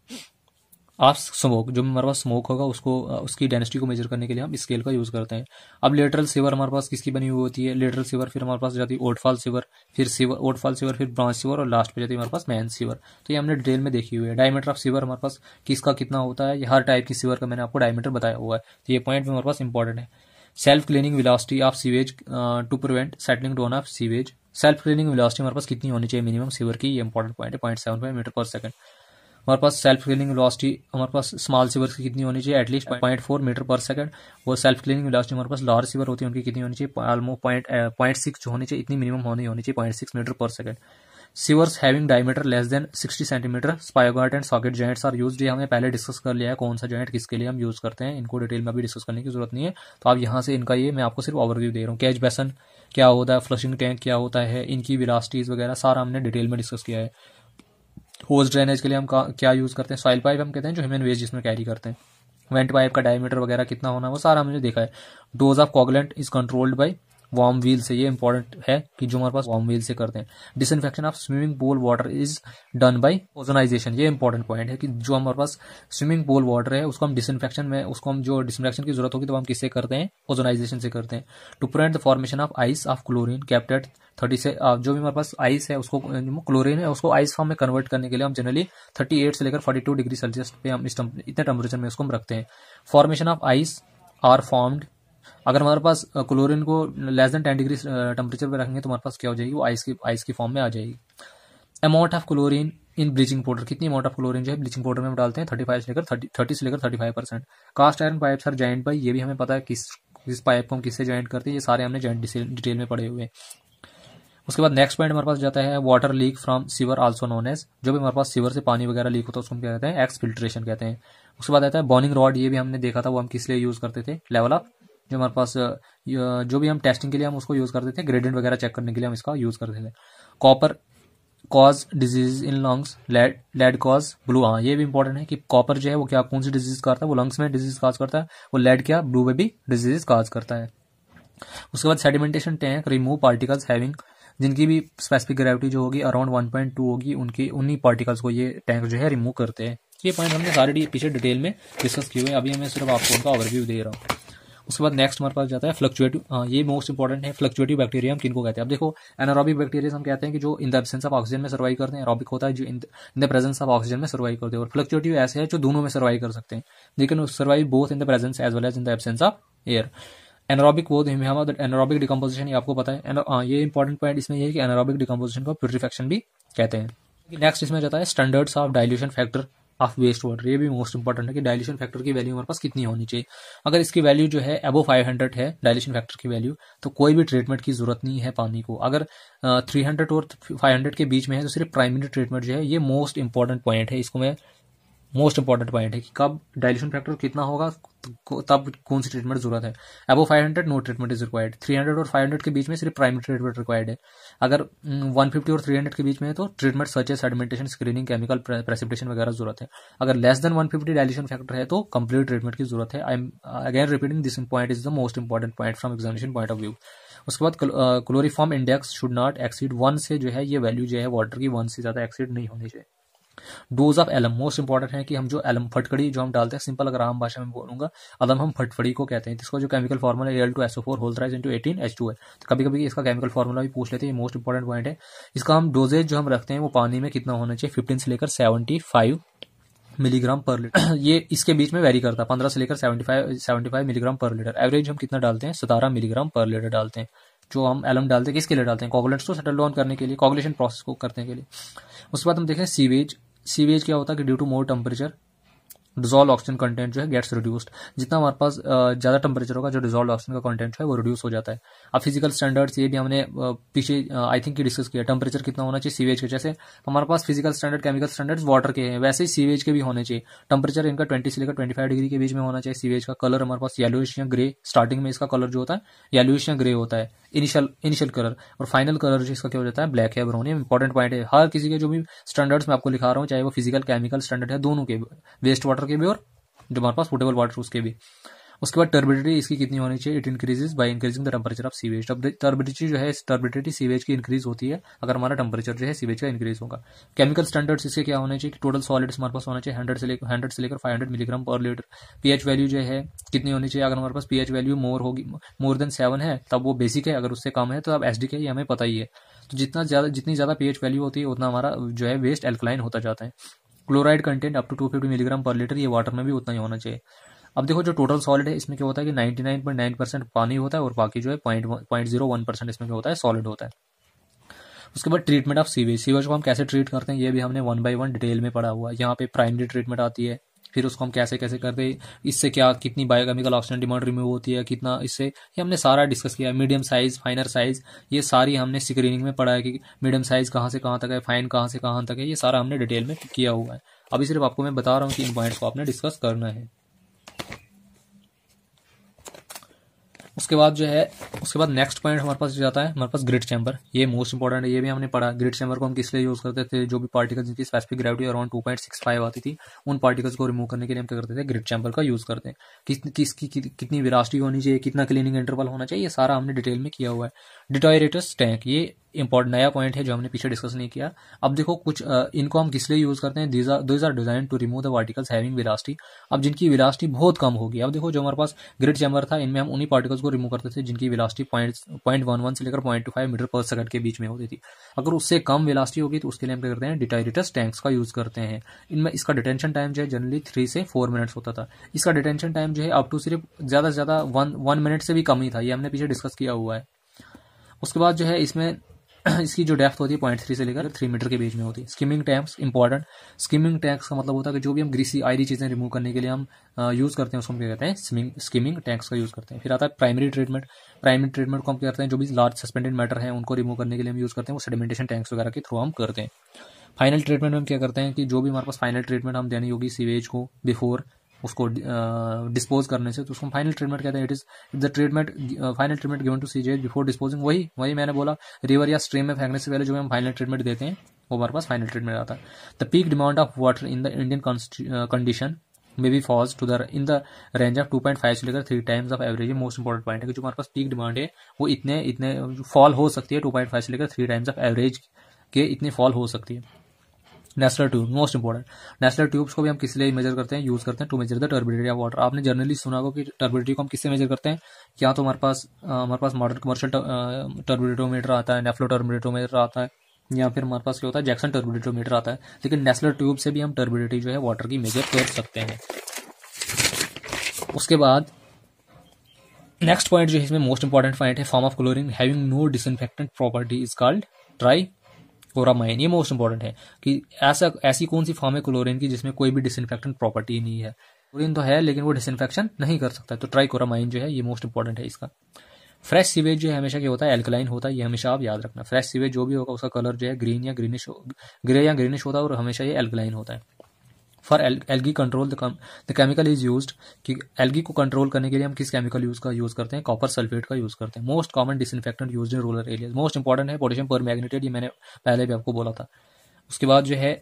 S1: of smoke जो हमारे पास स्मोक होगा उसको उसकी डेंसिटी को मेजर करने के लिए हम स्केल का यूज़ करते हैं अब लेटरल सीवर हमारे पास किसकी बनी हुई होती है लेटरल सीवर फिर हमारे पास जाती है ओटफॉल सीवर फिर सीवर ओटफॉल सीवर फिर ब्रांच सीवर और लास्ट पे जाती है हमारे पास मैन सीवर तो ये हमने डिटेल में देखी हुई है डायमीटर ऑफ सीवर हमारे पास किसका कितना होता है हर टाइप की सीवर का मैंने आपको डायमीटर बताया हुआ है तो ये पॉइंट भी हमारे पास इंपॉर्टेंट है self cleaning velocity of sewage to prevent settling down of sewage self cleaning velocity हमारे पास कितनी होनी चाहिए मिनिमम सीवर की ये इंपॉर्टेंट पॉइंट है point seven five metre per second हमारे पास सेल्फ क्लीनिंग वेलोसिटी हमारे पास स्मॉल सीवर की कितनी होनी चाहिए at least point four metre per second और सेल्फ क्लीनिंग वेलोसिटी हमारे पास लार्ज सीवर होती है उनकी कितनी होनी चाहिए ऑलमोस्ट पॉइंट पॉइंट सिक्स जो होनी चाहिए इतनी मिनिमम होनी होनी चाहिए point six metre per second sewers having diameter less than sixty centimetre spigot and socket joints are use ये हमने पहले डिस्कस कर लिया है कौन सा जॉइंट किसके लिए हम यूज करते हैं इनको डिटेल में अभी डिस्कस करने की जरूरत नहीं है तो आप यहाँ से इनका ये मैं आपको सिर्फ ओवरव्यू दे रहा हूँ कैच बेसन क्या होता है फ्लशिंग टैंक क्या होता है इनकी विलासिटीज वगैरह सारा हमने डिटेल में डिस्कस किया है होस ड्रेनेज के लिए हम क्या यूज़ करते हैं सॉइल पाइप हम कहते हैं जो ह्यूमन वेस्ट जिसमें कैरी करते हैं वेंट पाइप का डायमीटर वगैरह कितना होना वो सारा हमने देखा है dose of coagulant is controlled by worm wheel से ये इंपॉर्टेंट है कि जो हमारे पास वार्म व्हील से करते हैं disinfection of swimming pool water is done by ozonisation ये इंपॉर्टेंट पॉइंट है कि जो हमारे पास स्विमिंग पूल वाटर है उसको हम डिसइनफेक्शन में उसको हम जो डिसइनफेक्शन की जरूरत होगी तो हम किससे करते हैं ओजोनाइजेशन से करते हैं to prevent the formation of ice of chlorine kept at thirty से uh, जो भी हमारे पास आइस है उसको क्लोरीन है उसको आइस फॉर्म में कन्वर्ट करने के लिए हम जनरली थर्टी एट से लेकर फोर्टी टू डिग्री सेल्सियस पे हम इस इतने टेम्परेचर में उसको हम रखते हैं formation of ice are formed अगर हमारे पास क्लोरीन को less than ten degree temperature पर रखेंगे तो हमारे पास क्या हो जाएगी वो आइस की आइस की फॉर्म में आ जाएगी amount of chlorine in bleaching powder कितनी अमाउंट ऑफ क्लोरीन जो है ब्लीचिंग पाउडर में हम डालते हैं थर्टी फाइव से लेकर थर्टी थर्टी से लेकर thirty five percent cast iron pipe are joint by ये भी हमें पता है किस किस पाइप को हम किससे ज्वाइंट करते हैं ये सारे हमने जॉइंट डिटेल में पड़े हुए उसके बाद नेक्स्ट पॉइंट हमारे पास जाता है water leak from sewer also known as जो भी हमारे पास सीवर से पानी वगैरह लीक होता है उसको हम क्या कहते हैं एक्स फिल्ट्रेशन कहते हैं उसके बाद आता है बॉनिंग रॉड ये भी हमने देखा था वो हम किस लिए यूज करते थे लेवल ऑफ जो हमारे पास जो भी हम टेस्टिंग के लिए हम उसको यूज़ करते थे ग्रेडियंट वगैरह चेक करने के लिए हम इसका यूज़ करते थे copper cause disease in lungs lead lead cause blue हाँ ये भी इंपॉर्टेंट है कि कॉपर जो है वो क्या कौन सी डिजीज करता है वो लंग्स में डिजीज काज करता है वो लेड क्या ब्लू में भी डिजीज काज करता है उसके बाद sedimentation tank remove particles having जिनकी भी स्पेसिफिक ग्रेविटी जो होगी अराउंड वन पॉइंट टू होगी उनकी उन्हीं पार्टिकल्स को ये टैंक जो है रिमूव करते हैं ये पॉइंट हमने सारे पीछे डिटेल में डिस्कस किए हुए अभी मैं सिर्फ आपको उनका ओवरव्यू दे रहा हूँ उसके बाद नेक्स्ट हमारे पास जाता है फ्लक्चुएटिव हाँ, ये मोस्ट इंपॉर्टेंट है फ्लक्चुएटिव बैक्टीरिया हम किनको कहते हैं अब देखो एनारोबिक बैक्टीरिया हम कहते हैं कि जो in the absence of oxygen में सर्वाइव करते हैं एरोबिक होता है जो in the presence of oxygen में सर्वाइव करते हैं और फ्लक्चुएटिव ऐसे है जो दोनों में सर्वाइव कर सकते हैं लेकिन survive both in the presence as well as in the absence of air anaerobic वो हमारा एनारोबिक डिकम्पोजिशन ये आपको पता है हाँ, ये इंपॉर्टेंट पॉइंट इसमें यह है कि एनारोबिक डिकम्पोजिशन को प्यूरिफिकेशन भी कहते हैं नेक्स्ट इसमें जाता है standards of dilution factor of waste water ये भी मोस्ट इंपॉर्टेंट है कि डायलेशन फैक्टर की वैल्यू हमारे पास कितनी होनी चाहिए अगर इसकी वैल्यू जो है अबो 500 है डायलेशन फैक्टर की वैल्यू तो कोई भी ट्रीटमेंट की जरूरत नहीं है पानी को अगर थ्री हंड्रेड और फाइव हंड्रेड के बीच में है तो सिर्फ प्राइमरी ट्रीटमेंट जो है ये मोस्ट इंपॉर्टेंट पॉइंट है इसको मैं मोस्ट इंपॉर्टेंट पॉइंट है कि कब डायलेशन फैक्टर कितना होगा तब कौन सी ट्रीटमेंट जरूरत है above hundred no treatment is required hundred और फाइव हंड्रेड के बीच में सिर्फ प्राइमरी ट्रीटमेंट रिक्वायर्ड है अगर वन फिफ्टी और थ्री हंड्रेड के बीच में है तो ट्रीटमेंट सच है सेडिमेंटेशन स्क्रीनिंग केमिकल प्रेसिपिटेशन वगैरह जरूरत है अगर less than one fifty dilution factor है तो कंप्लीट ट्रीटमेंट की जरूरत है I am again repeating this point is the most important point from examination point of view उसके बाद coliform index should not exceed one से जो है ये वैल्यू जो है वाटर की वन से ज़्यादा एक्सीड नहीं होनी चाहिए dose of alum most important है कि हम जो एलम फटकड़ी जो हम डालते हैं सिंपल अगर आम भाषा में बोलूंगा अलम हम फटफड़ी को कहते हैं इसका जो chemical formula L two SO four thrice into eighteen H two है तो कभी कभी इसका केमिकल फॉर्मूला भी पूछ लेते हैं मोस्ट इंपॉर्टेंट पॉइंट है इसका हम डोजेज जो हम रखते हैं वो पानी में कितना होना चाहिए फिफ्टीन से लेकर seventy five milligram per litre ये इसके बीच में वेरी करता है पंद्रह से लेकर seventy five seventy five milligram per litre average हम कितना डालते हैं सतारह मिलीग्राम पर लीटर डालते हैं जो हम एलम डालते हैं किसके लिए डालते हैं कॉगुलेंट्स को सेटल डाउन करने के लिए कॉगुलेशन प्रोसेस को करने के लिए उसके बाद हम देखें सीवेज सीवेज क्या होता है कि due to more temperature dissolve oxygen content जो है गेट्स रिड्यूस्ड जितना हमारे पास ज़्यादा टेम्परेचर होगा जो डिजॉल्व ऑक्सीजन का कंटेंट है वो रिड्यूस हो जाता है अब फिजिकल स्टैंडर्ड्स ये भी हमने पीछे आई थिंक डिस्कस किया टेम्परेचर कितना होना चाहिए सीवेज के जैसे हमारे पास physical standard chemical standards water के हैं वैसे ही सीवेज के भी होने चाहिए टेम्परेचर इनका ट्वेंटी से लेकर ट्वेंटी फाइव डिग्री के बीच में होना चाहिए सीवेज का कलर हमारे पास येलोइश या ग्रे स्टार्टिंग में इसका कलर जो होता है येलोइश या ग्रे होता है इनिशियल इनिशियल कलर और फाइनल कलर जिसका क्या हो जाता है ब्लैक है ब्राउन है इंपॉर्टेंट पॉइंट है हर किसी के जो भी स्टैंडर्ड्स मैं आपको लिखा रहा हूँ चाहे वो फिजिकल केमिकल स्टैंडर्ड है दोनों के वेस्ट वाटर के भी और जो हमारे पास पोटेबल वाटर उसके भी उसके बाद टर्बिडिटी इसकी कितनी होनी चाहिए it increases by increasing the temperature of sewage turbidity जो है टर्बिडिटी सीवेज की इंक्रीज होती है अगर हमारा टेम्परेचर जो है सीवेज का इंक्रीज होगा केमिकल स्टैंडर्ड्स इसके क्या होने चाहिए टोटल सॉलिड्स हमारे पास होना चाहिए हंड्रेड से लेकर हंड्रेड से लेकर five hundred milligram per litre pH value जो है कितनी होनी चाहिए अगर हमारे पास पीएच वैल्यू मोर होगी मोर देन सेवन है तब वो बेसिक है अगर उससे कम है तो अब एस डी हमें पता ही है तो जितना ज़्यादा जितनी ज़्यादा पीएच वैल्यू होती है उतना हमारा जो है वेस्ट एल्कलाइन होता जाता है chloride content up to fifty milligram per litre ये वाटर में भी उतना ही होना चाहिए अब देखो जो टोटल सॉलिड है इसमें क्या होता है कि 99.9 परसेंट पानी होता है और बाकी जो है point point zero one percent इसमें क्या होता है सॉलिड होता है उसके बाद ट्रीटमेंट ऑफ सीवेज सीवेज को हम कैसे ट्रीट करते हैं ये भी हमने वन बाई वन डिटेल में पढ़ा हुआ है यहाँ पे प्राइमरी ट्रीटमेंट आती है फिर उसको हम कैसे कैसे करते हैं इससे क्या कितनी बायोकेमिकल ऑक्सीजन डिमांड रिमूव होती है कितना इससे ये हमने सारा डिस्कस किया मीडियम साइज फाइनर साइज ये सारी हमने स्क्रीनिंग में पढ़ा है कि मीडियम साइज कहाँ से कहाँ तक है फाइन कहाँ से कहाँ तक है ये सारा हमने डिटेल में किया हुआ है अभी सिर्फ आपको मैं बता रहा हूँ कि इन पॉइंट्स को आपने डिस्कस करना है उसके बाद जो है उसके बाद नेक्स्ट पॉइंट हमारे पास जाता है हमारे पास ग्रिड चैम्बर ये मोस्ट इंपॉर्टेंट है ये भी हमने पढ़ा ग्रिड चैम्बर को हम किस लिए यूज करते थे जो भी पार्टिकल जिनकी specific gravity around two point six five आती थी उन पार्टिकल्स को रिमूव करने के लिए हम क्या करते थे ग्रिड चैम्बर का यूज करते हैं किस किसकी कि, कितनी विरासिटी होनी चाहिए कितना क्लीनिंग इंटरवल होना चाहिए ये सारा हमने डिटेल में किया हुआ है डिटोरेटस टैंक ये इंपॉर्टेंट नया पॉइंट है जो हमने पीछे डिस्कस नहीं किया अब देखो कुछ इनको हम किस लिए यूज करते हैं these are design to remove the particles having velocity अब जिनकी विलासिटी बहुत कम होगी अब देखो जो हमारे पास ग्रिड चैम्बर था इनमें हम उन्हीं पार्टिकल्स को रिमूव करते थे जिनकी velocity point point one one से लेकर point two five metre per second के बीच में होती थी अगर उससे कम विलास्टी होगी तो उसके लिए हम क्या करते हैं डिटाइरिटस टैंक्स का यूज करते हैं इनमें इसका डिटेंशन टाइम जो है जनरली थ्री से फोर मिनट्स होता था इसका डिटेंशन टाइम जो है अप टू सिर्फ ज्यादा से ज्यादा वन वन मिनट से भी कम ही था ये हमने पीछे डिस्कस किया हुआ है उसके बाद जो है इसमें इसकी जो डेप्थ होती है पॉइंट थ्री से लेकर थ्री मीटर के बीच में होती है skimming tanks important skimming tanks का मतलब होता है कि जो भी हम ग्रीसी आयरी चीज़ें रिमूव करने के लिए हम यूज़ करते हैं उसको हम क्या कहते हैं स्किमिंग स्किमिंग टैंक्स का यूज़ करते हैं फिर आता है प्राइमरी ट्रीटमेंट प्राइमरी ट्रीटमेंट को हम क्या करते हैं जो भी लार्ज सस्पेंडेड मैटर है उनको रिमूव करने के लिए हम यूज़ करते हैं वो सेडिमेंटेशन टैंक्स वगैरह के थ्रू हम करते हैं फाइनल ट्रीटमेंट में हम क्या करते हैं कि जो भी हमारे पास फाइनल ट्रीटमेंट हम देनी होगी सीवेज को बिफोर उसको डिस्पोज करने से तो उसको फाइनल ट्रीटमेंट कहते हैं it is the treatment final treatment given to sewage before disposing वही वही मैंने बोला रिवर या स्ट्रीम में फेंकने से पहले जो हम फाइनल ट्रीटमेंट देते हैं वो हमारे पास फाइनल ट्रीटमेंट आता है the peak demand of water in the Indian condition may be falls to the in the range of two point five से लेकर three times of average most important point है कि जो हमारे पास पीक डिमांड है वो इतने इतने फॉल हो सकती है टू पॉइंट फाइव से लेकर थ्री टाइम्स ऑफ एवरेज के इतनी फॉल हो सकती है national tube most important national tubes को भी हम किस लिए मेजर करते हैं यूज करते हैं to measure the turbidity of water आपने जनरली सुना होगा कि टर्बिडिटी को हम किससे मेजर करते हैं या तो हमारे पास हमारे पास मॉडर्न कमर्शियल टर्बिडिटोमीटर आता है नेफ्लो टर्बिडिटोमीटर आता है या फिर हमारे पास क्या होता है जैक्सन टर्बिडिटोमीटर आता है लेकिन नेशनल ट्यूब से भी हम टर्बिडिटी जो है वाटर की मेजर कर सकते हैं उसके बाद नेक्स्ट पॉइंट जो है इसमें मोस्ट इंपॉर्टेंट पॉइंट है form of chlorine having no disinfectant property is called tri chloramine ये मोस्ट इंपॉर्टेंट है कि ऐसा ऐसी कौन सी फॉर्म है क्लोरीन की जिसमें कोई भी डिसइनफेक्टेंट प्रॉपर्टी नहीं है क्लोरीन तो है लेकिन वो डिसइनफेक्शन नहीं कर सकता तो ट्राइकोरामाइन जो है ये मोस्ट इंपॉर्टेंट है इसका फ्रेश सीवेज जो है हमेशा क्या होता है एल्कलाइन होता है ये हमेशा आप याद रखना फ्रेश सीवेज जो भी होगा उसका कलर जो है ग्रीन या ग्रीनिश ग्रे या ग्रीनिश होता है और हमेशा ये एल्कलाइन होता है for algae control the chemical is use कि एलगी को कंट्रोल करने के लिए हम किस केमिकल यूज का यूज करते हैं कॉपर सल्फेट का यूज करते हैं most common disinfectant use in rural areas most important है पोटेशियम पर मैग्नेटेड ये मैंने पहले भी आपको बोला था उसके बाद जो है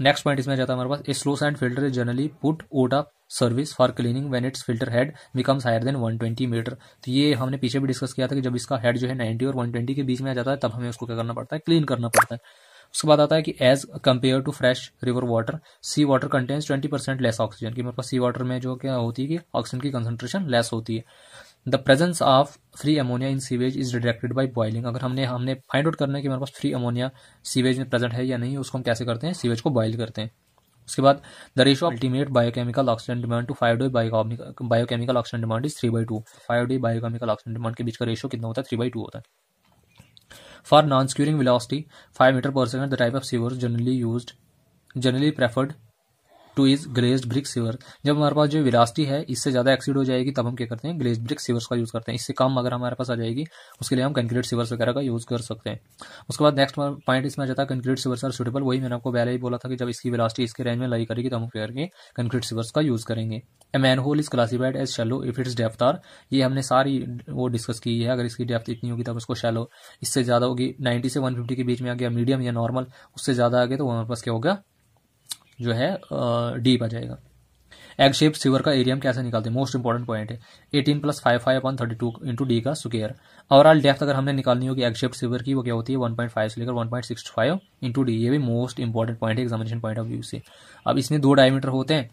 S1: नेक्स्ट पॉइंट इसमें जाता है हमारे पास a slow sand filter is generally put out of service for cleaning when its filter head becomes higher than 120 metre तो ये हमने पीछे भी डिस्कस किया था कि जब इसका हेड जो है 90 और 120 के बीच में आ जाता है तब हमें उसको क्या करना पड़ता है क्लीन करना पड़ता है उसके बाद आता है कि as compare to fresh river water sea water contains twenty percent less oxygen की मेरे पास सी वाटर में जो क्या होती है कि ऑक्सीजन की कंसनट्रेशन लेस होती है the presence of free ammonia in sewage is detected by boiling अगर हमने हमने फाइंड आउट करना है कि मेरे पास फ्री अमोनिया सीवेज में प्रेजेंट है या नहीं उसको हम कैसे करते हैं सीवेज को बॉयल करते हैं उसके बाद the ratio ultimate biochemical oxygen demand to five day biochemical oxygen demand is three by two five day biochemical oxygen demand के बीच का रेशो कितना होता है थ्री बाई टू होता है For non-skewing velocity, 5 meter per second, the type of sievers generally used generally preferred to is glazed brick sewer जब हमारे पास जो विलास्टी है इससे ज़्यादा एक्सीड हो जाएगी तब हम क्या करते हैं ग्लेज ब्रिक सीवर्स का यूज़ करते हैं इससे कम अगर हमारे पास आ जाएगी उसके लिए हम कंक्रीट सिवर्स वगैरह का यूज़ कर सकते हैं उसके बाद नेक्स्ट पॉइंट इसमें जाता है कंक्रीट सीवर्स आर सुटेबल वही मैंने आपको पहले ही बोला था कि जब इसकी विलास्टी इसके रेंज में लाई करेगी तो हम क्या करेंगे कंक्रीट सिवर्स का यूज़ करेंगे a manhole is classified as shallow if its depth are ये हमने सारी वो डिस्कस की है अगर इसकी डेप्थ इतनी होगी तब उसको शेलो इससे ज़्यादा होगी नाइन्टी से वन फिफ्टी के बीच में आ गया मीडियम या नॉर्मल उससे ज़्यादा आ गया तो हमारे पास क्या होगा जो है डीप आ जाएगा एग शेप सीवर का एरिया हम कैसे निकालते हैं मोस्ट इंपॉर्टेंट पॉइंट है eighteen plus five five upon thirty two into D का स्क्र ओवरऑल डेफ्थ अगर हमने निकालनी होगी एग शेप सीवर की वो क्या होती है वन पॉइंट फाइव से लेकर one point six five into D ये भी मोस्ट इंपॉर्टेंट पॉइंट है एग्जामिनेशन पॉइंट ऑफ व्यू से अब इसमें दो डायमीटर होते हैं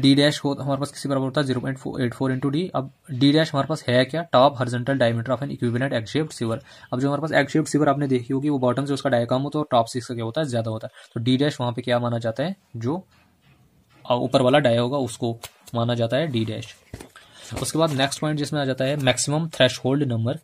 S1: डी डैश हो तो हमारे पास किसी बराबर होता है zero point four eight four into D अब डी डैश हमारे पास है क्या top horizontal diameter of an equivalent egg shaped sewer अब जो हमारे पास एग शेप्ड सिवर आपने देखी होगी वो बॉटम से उसका डाय कम होता है और टॉप से इसका क्या होता है ज्यादा होता है तो डी डैश वहां पर क्या माना जाता है जो ऊपर वाला डाय होगा उसको माना जाता है डी डैश उसके बाद नेक्स्ट पॉइंट जिसमें आ जाता है maximum threshold number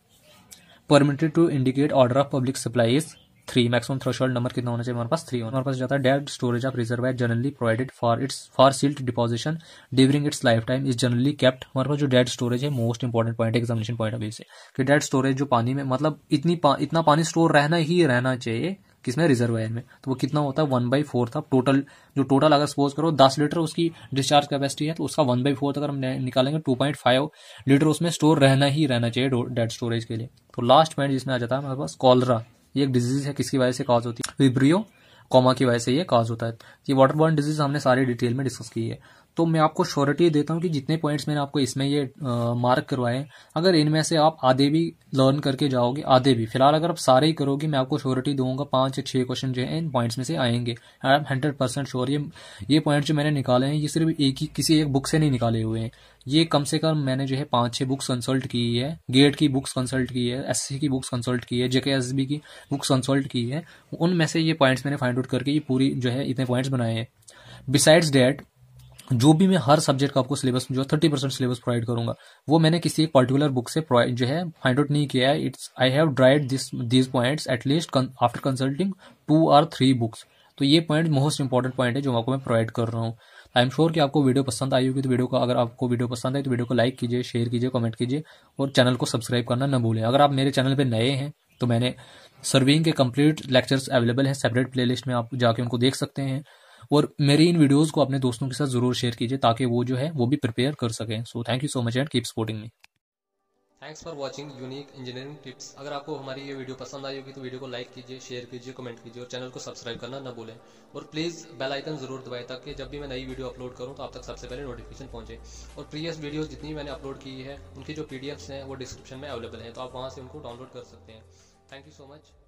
S1: permitted to indicate order of public supplies three maximum threshold number कितना होना चाहिए हमारे पास थ्री हमारे पास जाता है डेड स्टोरेज ऑफ रिजर्व है generally provided for its for silt deposition during its lifetime is generally kept हमारे पास जो डेड स्टोरेज है most important point examination point of view से कि डेड स्टोरेज जो पानी में मतलब इतनी पा, इतना पानी स्टोर रहना ही रहना चाहिए किसमें रिजर्वायर में तो वो कितना होता है वन बाई फोर था टोटल जो टोटल अगर सपोज करो दस लीटर उसकी डिस्चार्ज कैपेसिटी है तो उसका वन बाई फोर अगर हम निकालेंगे टू पॉइंट फाइव लीटर उसमें स्टोर रहना ही रहना चाहिए डेड स्टोरेज के लिए तो लास्ट पॉइंट जिसमें आ जाता है हमारे पास कॉलरा ये एक डिजीज है किसकी वजह से कॉज होती है विब्रियो कॉमा की वजह से ये कॉज होता है ये वाटर बॉर्न डिजीज हमने सारी डिटेल में डिस्कस की है तो मैं आपको श्योरिटी देता हूँ कि जितने पॉइंट्स मैंने आपको इसमें ये मार्क करवाए अगर इनमें से आप आधे भी लर्न करके जाओगे आधे भी फिलहाल अगर आप सारे ही करोगे मैं आपको श्योरिटी दूंगा पाँच या छः क्वेश्चन जो है इन पॉइंट्स में से आएंगे I am hundred percent sure ये ये पॉइंट्स जो मैंने निकाले हैं ये सिर्फ एक ही किसी एक बुक से नहीं निकाले हुए हैं ये कम से कम मैंने जो है पाँच छः बुक्स कंसल्ट की है गेट की बुक्स कंसल्ट की है एस की बुक्स कंसल्ट की है जेके एस की बुक्स कंसल्ट की है उनमें से ये पॉइंट्स मैंने फाइंड आउट करके ये पूरी जो है इतने पॉइंट्स बनाए हैं बिसाइड्स डेट जो भी मैं हर सब्जेक्ट का आपको सिलेबस जो थर्टी परसेंट सिलेबस प्रोवाइड करूंगा वो मैंने किसी एक पर्टिकुलर बुक से जो है फाइंड आउट नहीं किया है it's I have dried this this points at least after consulting two और थ्री बुक्स तो ये पॉइंट मोस्ट इंपॉर्टेंट पॉइंट है जो आपको मैं प्रोवाइड कर रहा हूँ आई एम श्योर कि आपको वीडियो पसंद आई होगी तो वीडियो को अगर आपको वीडियो पसंद आए तो वीडियो को लाइक कीजिए शेयर कीजिए कमेंट कीजिए और चैनल को सब्सक्राइब करना न भूलें अगर आप मेरे चैनल पर नए हैं तो मैंने सर्विंग के कंप्लीट लेक्चर्स अवेलेबल हैं सेपरेट प्लेलिस्ट में आप जाके उनको देख सकते हैं और मेरी इन वीडियोस को अपने दोस्तों के साथ ज़रूर शेयर कीजिए ताकि वो जो है वो भी प्रिपेयर कर सकें so thank you so much and keep supporting me thanks for watching unique engineering tips अगर आपको हमारी ये वीडियो पसंद आई होगी तो वीडियो को लाइक कीजिए शेयर कीजिए कमेंट कीजिए और चैनल को सब्सक्राइब करना ना भूलें और प्लीज़ बेल आइकन जरूर दबाएं ताकि जब भी मैं नई वीडियो अपलोड करूं तो आप तक सबसे पहले नोटिफिकेशन पहुंचे और प्रीवियस वीडियो जितनी मैंने अपलोड की है उनकी जो पी हैं वो डिस्क्रिप्शन में अवेलेबल है तो आप वहाँ से उनको डाउनलोड कर सकते हैं थैंक यू सो मच